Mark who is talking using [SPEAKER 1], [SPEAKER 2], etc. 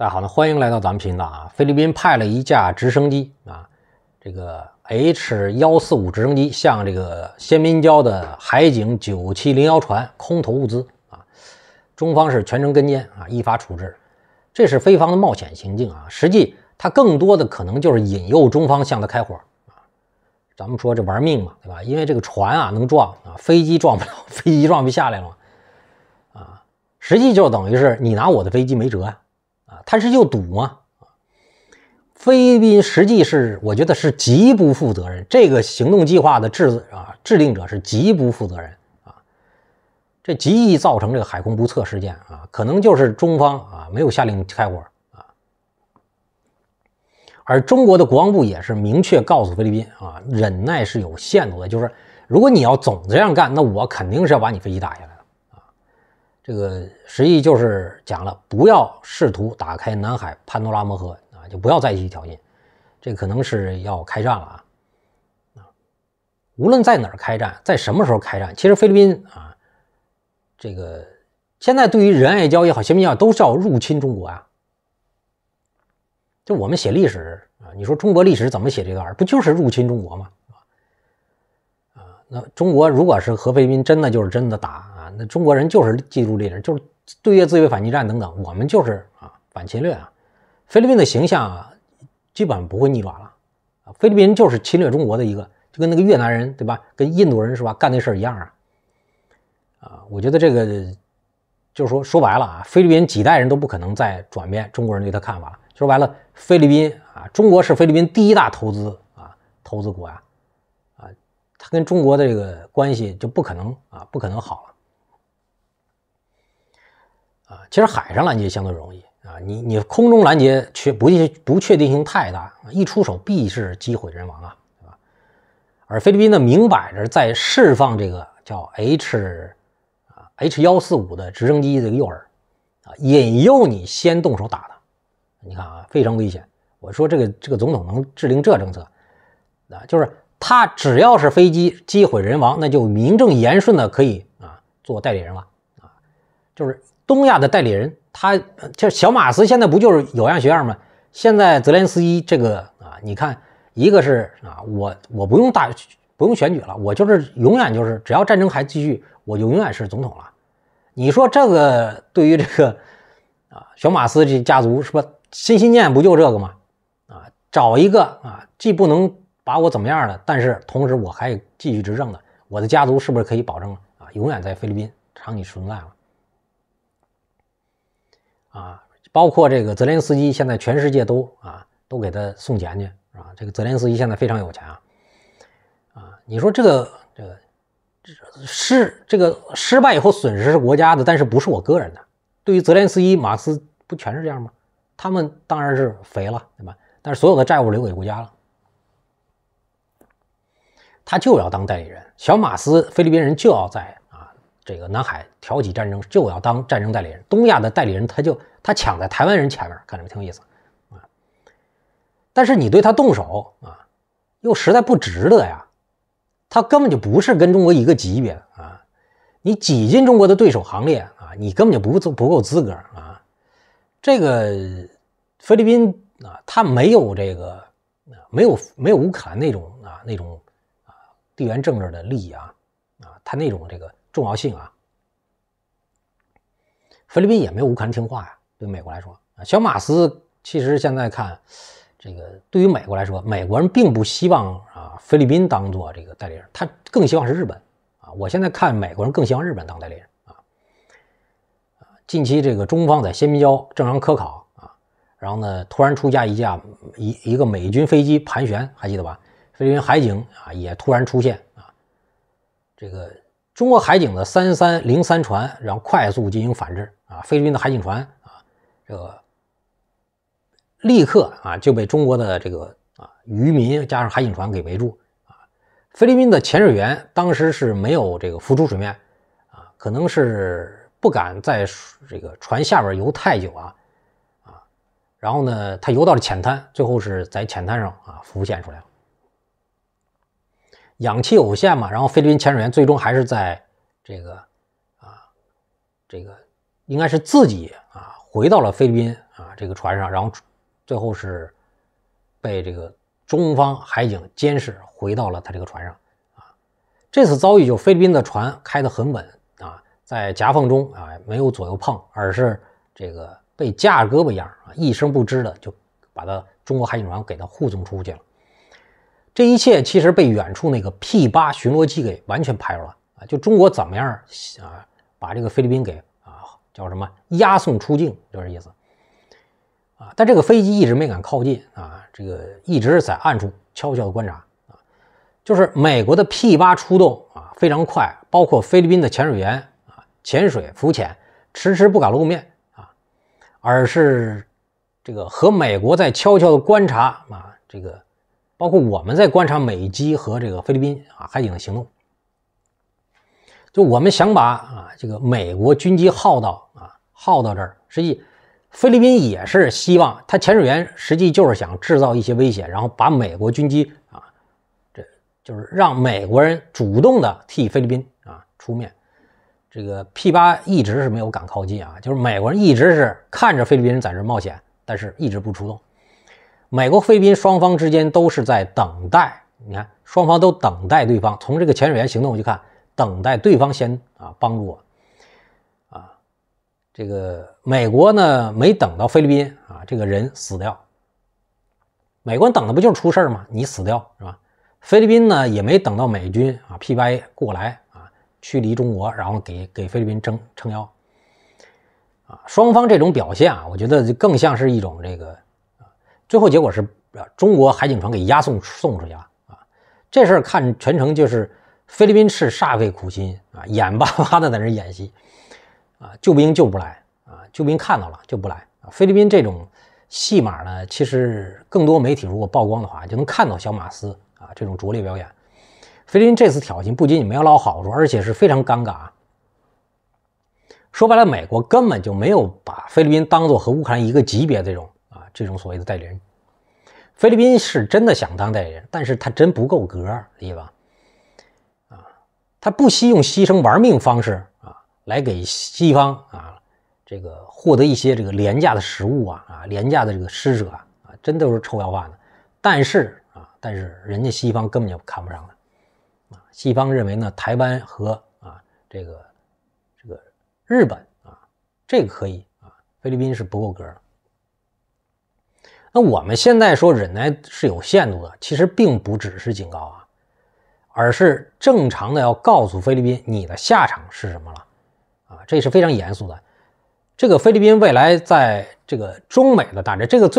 [SPEAKER 1] 大家好，呢，欢迎来到咱们频道啊！菲律宾派了一架直升机啊，这个 H 幺四五直升机向这个仙宾礁的海警九七零幺船空投物资啊，中方是全程跟监啊，依法处置。这是菲方的冒险行径啊，实际它更多的可能就是引诱中方向他开火啊。咱们说这玩命嘛，对吧？因为这个船啊能撞啊，飞机撞不了，飞机撞不下来了嘛啊，实际就等于是你拿我的飞机没辙啊。啊，他是就堵吗？啊，菲律宾实际是，我觉得是极不负责任。这个行动计划的制啊制定者是极不负责任啊，这极易造成这个海空不测事件啊。可能就是中方啊没有下令开火啊，而中国的国防部也是明确告诉菲律宾啊，忍耐是有限度的，就是如果你要总这样干，那我肯定是要把你飞机打下来。这个实际就是讲了，不要试图打开南海潘多拉魔盒啊，就不要再去挑衅，这可能是要开战了啊！无论在哪儿开战，在什么时候开战，其实菲律宾啊，这个现在对于仁爱礁也好，新民礁也好，都叫入侵中国啊。就我们写历史啊，你说中国历史怎么写这段不就是入侵中国吗？啊，那中国如果是和菲律宾真的就是真的打。中国人就是记住这人，就是对越自卫反击战等等，我们就是啊反侵略啊。菲律宾的形象啊，基本上不会逆转了啊。菲律宾就是侵略中国的一个，就跟那个越南人对吧，跟印度人是吧干那事儿一样啊。啊，我觉得这个就是说说白了啊，菲律宾几代人都不可能再转变中国人对他看法。了。说白了，菲律宾啊，中国是菲律宾第一大投资啊投资国啊啊，他跟中国的这个关系就不可能啊不可能好了。啊，其实海上拦截相对容易啊，你你空中拦截确不不确定性太大，一出手必是机毁人亡啊，吧？而菲律宾呢，明摆着在释放这个叫 H，啊 H 幺四五的直升机这个诱饵啊，引诱你先动手打他，你看啊，非常危险。我说这个这个总统能制定这政策，啊，就是他只要是飞机机毁人亡，那就名正言顺的可以啊做代理人了啊，就是。东亚的代理人，他就是小马斯，现在不就是有样学样吗？现在泽连斯基这个啊，你看，一个是啊，我我不用大不用选举了，我就是永远就是只要战争还继续，我就永远是总统了。你说这个对于这个啊小马斯这家族是吧，心心念不就这个吗？啊，找一个啊既不能把我怎么样的，但是同时我还继续执政的，我的家族是不是可以保证啊永远在菲律宾长期存在了？啊，包括这个泽连斯基，现在全世界都啊都给他送钱去，啊，这个泽连斯基现在非常有钱啊。啊，你说这个这个失这个失败以后损失是国家的，但是不是我个人的？对于泽连斯基、马斯不全是这样吗？他们当然是肥了，对吧？但是所有的债务留给国家了，他就要当代理人，小马斯、菲律宾人就要在。这个南海挑起战争就要当战争代理人，东亚的代理人他就他抢在台湾人前面，看着挺有意思啊？但是你对他动手啊，又实在不值得呀。他根本就不是跟中国一个级别啊。你挤进中国的对手行列啊，你根本就不不不够资格啊。这个菲律宾啊，他没有这个没有没有乌克兰那种啊那种啊地缘政治的利益啊啊，他那种这个。重要性啊，菲律宾也没有乌克兰听话呀。对美国来说啊，小马斯其实现在看，这个对于美国来说，美国人并不希望啊菲律宾当做这个代理人，他更希望是日本啊。我现在看美国人更希望日本当代理人啊。近期这个中方在仙民礁正常科考啊，然后呢突然出价一架一一个美军飞机盘旋，还记得吧？菲律宾海警啊也突然出现啊，这个。中国海警的三三零三船，然后快速进行反制啊！菲律宾的海警船啊，这个立刻啊就被中国的这个啊渔民加上海警船给围住啊！菲律宾的潜水员当时是没有这个浮出水面啊，可能是不敢在这个船下边游太久啊啊！然后呢，他游到了浅滩，最后是在浅滩上啊浮现出来了。氧气有限嘛，然后菲律宾潜水员最终还是在，这个啊，这个应该是自己啊回到了菲律宾啊这个船上，然后最后是被这个中方海警监视回到了他这个船上啊。这次遭遇就菲律宾的船开得很稳啊，在夹缝中啊没有左右碰，而是这个被架胳膊一样啊一声不吱的就把他中国海警船给他护送出去了。这一切其实被远处那个 P 八巡逻机给完全拍住了啊！就中国怎么样啊？把这个菲律宾给啊叫什么押送出境就这意思啊！但这个飞机一直没敢靠近啊，这个一直在暗处悄悄的观察啊。就是美国的 P 八出动啊，非常快，包括菲律宾的潜水员啊，潜水浮潜迟迟不敢露面啊，而是这个和美国在悄悄的观察啊，这个。包括我们在观察美机和这个菲律宾啊海警的行动，就我们想把啊这个美国军机耗到啊耗到这儿。实际菲律宾也是希望他潜水员实际就是想制造一些危险，然后把美国军机啊，这就是让美国人主动的替菲律宾啊出面。这个 P 八一直是没有敢靠近啊，就是美国人一直是看着菲律宾人在这冒险，但是一直不出动。美国、菲律宾双方之间都是在等待，你看，双方都等待对方。从这个潜水员行动去看，等待对方先啊帮助我，啊，这个美国呢没等到菲律宾啊，这个人死掉。美国人等的不就是出事吗？你死掉是吧？菲律宾呢也没等到美军啊，P Y 过来啊，驱离中国，然后给给菲律宾撑撑腰。啊，双方这种表现啊，我觉得就更像是一种这个。最后结果是，中国海警船给押送送出去了啊！这事儿看全程就是菲律宾是煞费苦心啊，眼巴巴的在那演习啊，救兵救不来啊，救兵看到了就不来啊！菲律宾这种戏码呢，其实更多媒体如果曝光的话，就能看到小马斯啊这种拙劣表演。菲律宾这次挑衅不仅没有捞好处，而且是非常尴尬。说白了，美国根本就没有把菲律宾当做和乌克兰一个级别这种。这种所谓的代理人，菲律宾是真的想当代理人，但是他真不够格，理解吧？啊，他不惜用牺牲玩命方式啊，来给西方啊，这个获得一些这个廉价的食物啊啊，廉价的这个施舍啊啊，真都是臭要饭的。但是啊，但是人家西方根本就看不上他啊，西方认为呢，台湾和啊这个这个日本啊，这个可以啊，菲律宾是不够格。那我们现在说忍耐是有限度的，其实并不只是警告啊，而是正常的要告诉菲律宾，你的下场是什么了啊，这是非常严肃的。这个菲律宾未来在这个中美的大战，这个最。